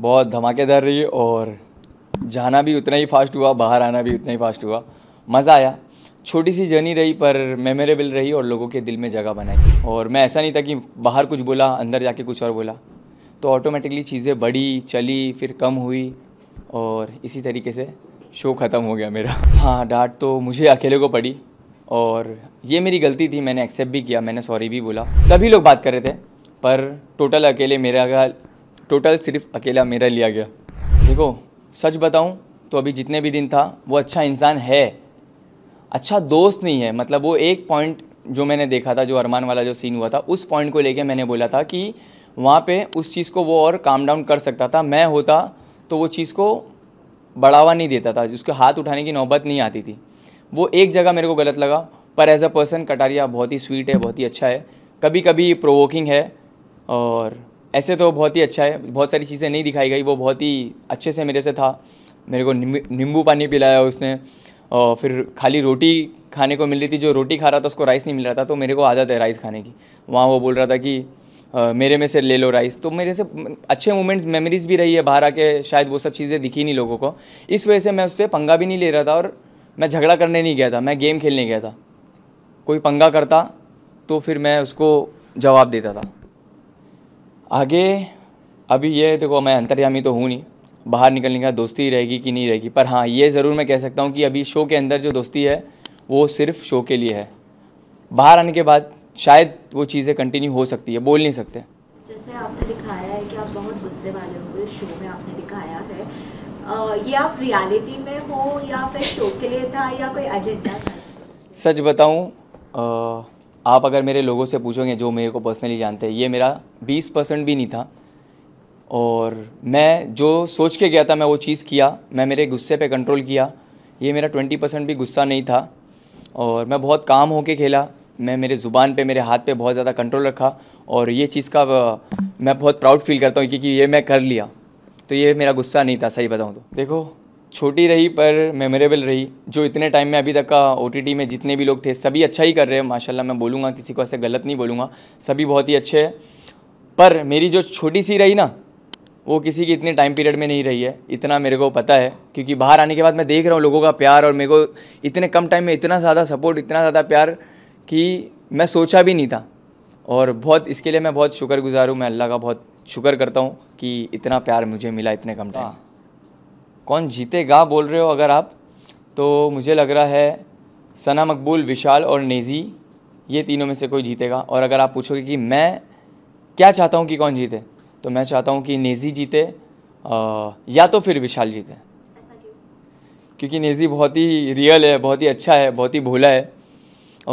बहुत धमाकेदार रही और जाना भी उतना ही फास्ट हुआ बाहर आना भी उतना ही फास्ट हुआ मज़ा आया छोटी सी जर्नी रही पर मेमोरेबल रही और लोगों के दिल में जगह बनाई और मैं ऐसा नहीं था कि बाहर कुछ बोला अंदर जाके कुछ और बोला तो ऑटोमेटिकली चीज़ें बढ़ी चली फिर कम हुई और इसी तरीके से शो ख़त्म हो गया मेरा हाँ डांट तो मुझे अकेले को पड़ी और ये मेरी गलती थी मैंने एक्सेप्ट भी किया मैंने सॉरी भी बोला सभी लोग बात कर रहे थे पर टोटल अकेले मेरा टोटल सिर्फ अकेला मेरा लिया गया देखो सच बताऊँ तो अभी जितने भी दिन था वो अच्छा इंसान है अच्छा दोस्त नहीं है मतलब वो एक पॉइंट जो मैंने देखा था जो अरमान वाला जो सीन हुआ था उस पॉइंट को लेके मैंने बोला था कि वहाँ पे उस चीज़ को वो और काम डाउन कर सकता था मैं होता तो वो चीज़ को बढ़ावा नहीं देता था उसके हाथ उठाने की नौबत नहीं आती थी वो एक जगह मेरे को गलत लगा पर एज अ पर्सन कटारिया बहुत ही स्वीट है बहुत ही अच्छा है कभी कभी प्रोवोकिंग है और ऐसे तो बहुत ही अच्छा है बहुत सारी चीज़ें नहीं दिखाई गई वो बहुत ही अच्छे से मेरे से था मेरे को नींबू पानी पिलाया उसने और फिर खाली रोटी खाने को मिल रही थी जो रोटी खा रहा था उसको राइस नहीं मिल रहा था तो मेरे को आदत है राइस खाने की वहाँ वो बोल रहा था कि मेरे में से ले लो राइस तो मेरे से अच्छे मोमेंट्स मेमोरीज भी रही है बाहर आके शायद वो सब चीज़ें दिखी नहीं लोगों को इस वजह से मैं उससे पंगा भी नहीं ले रहा था और मैं झगड़ा करने नहीं गया था मैं गेम खेलने गया था कोई पंगा करता तो फिर मैं उसको जवाब देता था आगे अभी ये देखो मैं अंतर्यामी तो हूँ नहीं बाहर निकलने का दोस्ती रहेगी कि नहीं रहेगी पर हाँ ये ज़रूर मैं कह सकता हूँ कि अभी शो के अंदर जो दोस्ती है वो सिर्फ शो के लिए है बाहर आने के बाद शायद वो चीज़ें कंटिन्यू हो सकती है बोल नहीं सकते जैसे आपने दिखाया है कि आप बहुत गुस्से वाले हो शो में आपने दिखाया है ये आप रियलिटी में हो या फिर शो के लिए था या कोई एजेंडा था सच बताऊँ आप अगर मेरे लोगों से पूछोगे जो मेरे को पर्सनली जानते हैं ये मेरा 20 परसेंट भी नहीं था और मैं जो सोच के गया था मैं वो चीज़ किया मैं मेरे गुस्से पे कंट्रोल किया ये मेरा 20 परसेंट भी गुस्सा नहीं था और मैं बहुत काम होके खेला मैं मेरे ज़ुबान पे मेरे हाथ पे बहुत ज़्यादा कंट्रोल रखा और ये चीज़ का मैं बहुत प्राउड फील करता हूँ क्योंकि ये मैं कर लिया तो ये मेरा गुस्सा नहीं था सही बताऊँ तो देखो छोटी रही पर मेमोरेबल रही जो इतने टाइम में अभी तक का ओ में जितने भी लोग थे सभी अच्छा ही कर रहे हैं माशाल्लाह मैं बोलूँगा किसी को ऐसे गलत नहीं बोलूँगा सभी बहुत ही अच्छे हैं पर मेरी जो छोटी सी रही ना वो किसी की इतने टाइम पीरियड में नहीं रही है इतना मेरे को पता है क्योंकि बाहर आने के बाद मैं देख रहा हूँ लोगों का प्यार और मेरे को इतने कम टाइम में इतना ज़्यादा सपोर्ट इतना ज़्यादा प्यार कि मैं सोचा भी नहीं था और बहुत इसके लिए मैं बहुत शुक्रगुजार हूँ मैं अल्लाह का बहुत शुक्र करता हूँ कि इतना प्यार मुझे मिला इतने कम टाइम कौन जीतेगा बोल रहे हो अगर आप तो मुझे लग रहा है सना मकबूल विशाल और नेज़ी ये तीनों में से कोई जीतेगा और अगर आप पूछोगे कि मैं क्या चाहता हूँ कि कौन जीते तो मैं चाहता हूँ कि नेज़ी जीते आ, या तो फिर विशाल जीते क्योंकि नेज़ी बहुत ही रियल है बहुत ही अच्छा है बहुत ही भोला है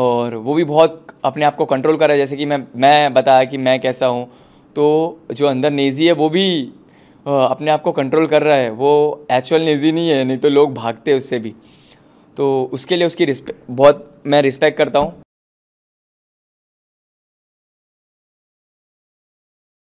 और वो भी बहुत अपने आप को कंट्रोल कर रहा है जैसे कि मैं मैं बताया कि मैं कैसा हूँ तो जो अंदर नेज़ी है वो भी अपने आप को कंट्रोल कर रहा है वो एक्चुअल निजी नहीं है नहीं तो लोग भागते हैं उससे भी तो उसके लिए उसकी रिस्पेक्ट बहुत मैं रिस्पेक्ट करता हूँ